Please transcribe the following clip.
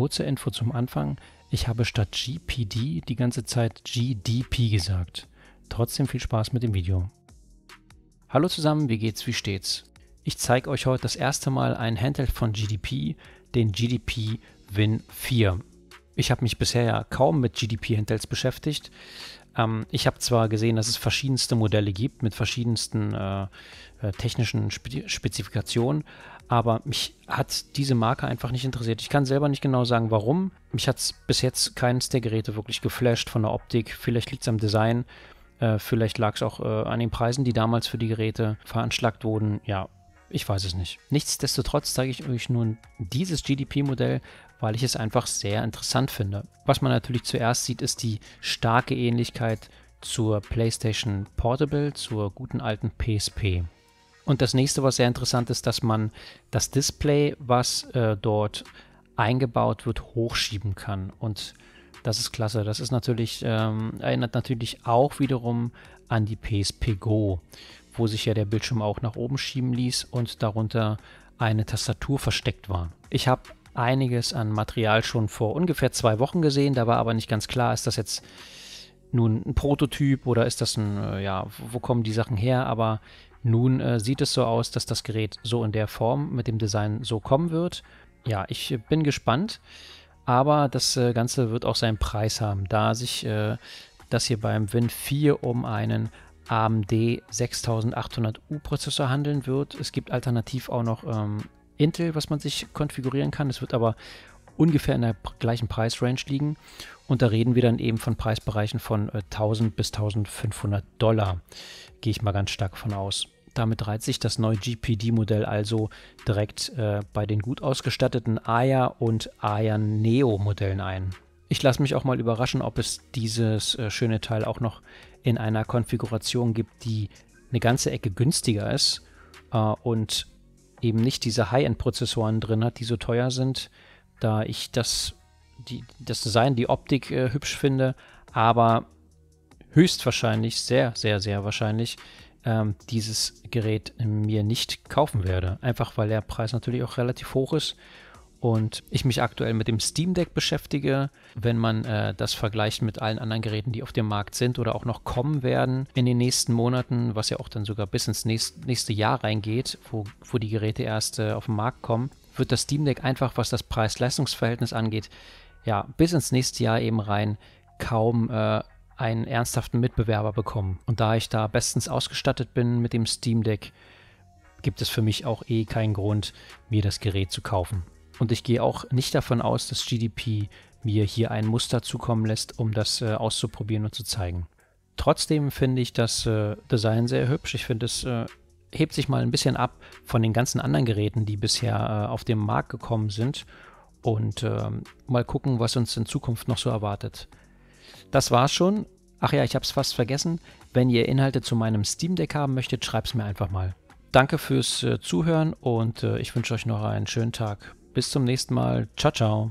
kurze Info zum Anfang. Ich habe statt GPD die ganze Zeit GDP gesagt. Trotzdem viel Spaß mit dem Video. Hallo zusammen, wie geht's, wie steht's? Ich zeige euch heute das erste Mal ein Handheld von GDP, den GDP Win 4 ich habe mich bisher ja kaum mit gdp handels beschäftigt. Ähm, ich habe zwar gesehen, dass es verschiedenste Modelle gibt mit verschiedensten äh, äh, technischen Spe Spezifikationen, aber mich hat diese Marke einfach nicht interessiert. Ich kann selber nicht genau sagen, warum. Mich hat es bis jetzt keines der Geräte wirklich geflasht von der Optik. Vielleicht liegt es am Design, äh, vielleicht lag es auch äh, an den Preisen, die damals für die Geräte veranschlagt wurden. Ja, ich weiß es nicht. Nichtsdestotrotz zeige ich euch nun dieses GDP-Modell, weil ich es einfach sehr interessant finde. Was man natürlich zuerst sieht, ist die starke Ähnlichkeit zur PlayStation Portable, zur guten alten PSP. Und das nächste, was sehr interessant ist, dass man das Display, was äh, dort eingebaut wird, hochschieben kann. Und das ist klasse. Das ist natürlich, ähm, erinnert natürlich auch wiederum an die PSP Go, wo sich ja der Bildschirm auch nach oben schieben ließ und darunter eine Tastatur versteckt war. Ich habe einiges an Material schon vor ungefähr zwei Wochen gesehen. Da war aber nicht ganz klar, ist das jetzt nun ein Prototyp oder ist das ein, äh, ja, wo kommen die Sachen her? Aber nun äh, sieht es so aus, dass das Gerät so in der Form mit dem Design so kommen wird. Ja, ich äh, bin gespannt, aber das äh, Ganze wird auch seinen Preis haben, da sich äh, das hier beim Win 4 um einen AMD 6800U Prozessor handeln wird. Es gibt alternativ auch noch ähm, Intel, was man sich konfigurieren kann. Es wird aber ungefähr in der gleichen Preisrange liegen. Und da reden wir dann eben von Preisbereichen von 1000 äh, bis 1500 Dollar. Gehe ich mal ganz stark von aus. Damit reiht sich das neue GPD-Modell also direkt äh, bei den gut ausgestatteten AYA und AYA Neo Modellen ein. Ich lasse mich auch mal überraschen, ob es dieses äh, schöne Teil auch noch in einer Konfiguration gibt, die eine ganze Ecke günstiger ist äh, und eben nicht diese High-End-Prozessoren drin hat, die so teuer sind, da ich das, die, das Design, die Optik äh, hübsch finde, aber höchstwahrscheinlich, sehr, sehr, sehr wahrscheinlich, ähm, dieses Gerät mir nicht kaufen werde. Einfach weil der Preis natürlich auch relativ hoch ist und ich mich aktuell mit dem Steam Deck beschäftige. Wenn man äh, das vergleicht mit allen anderen Geräten, die auf dem Markt sind oder auch noch kommen werden in den nächsten Monaten, was ja auch dann sogar bis ins nächst, nächste Jahr reingeht, wo, wo die Geräte erst äh, auf den Markt kommen, wird das Steam Deck einfach, was das Preis-Leistungs-Verhältnis angeht, ja, bis ins nächste Jahr eben rein kaum äh, einen ernsthaften Mitbewerber bekommen. Und da ich da bestens ausgestattet bin mit dem Steam Deck, gibt es für mich auch eh keinen Grund, mir das Gerät zu kaufen. Und ich gehe auch nicht davon aus, dass GDP mir hier ein Muster zukommen lässt, um das äh, auszuprobieren und zu zeigen. Trotzdem finde ich das äh, Design sehr hübsch. Ich finde, es äh, hebt sich mal ein bisschen ab von den ganzen anderen Geräten, die bisher äh, auf den Markt gekommen sind. Und ähm, mal gucken, was uns in Zukunft noch so erwartet. Das war's schon. Ach ja, ich habe es fast vergessen. Wenn ihr Inhalte zu meinem Steam Deck haben möchtet, schreibt es mir einfach mal. Danke fürs äh, Zuhören und äh, ich wünsche euch noch einen schönen Tag. Bis zum nächsten Mal. Ciao, ciao.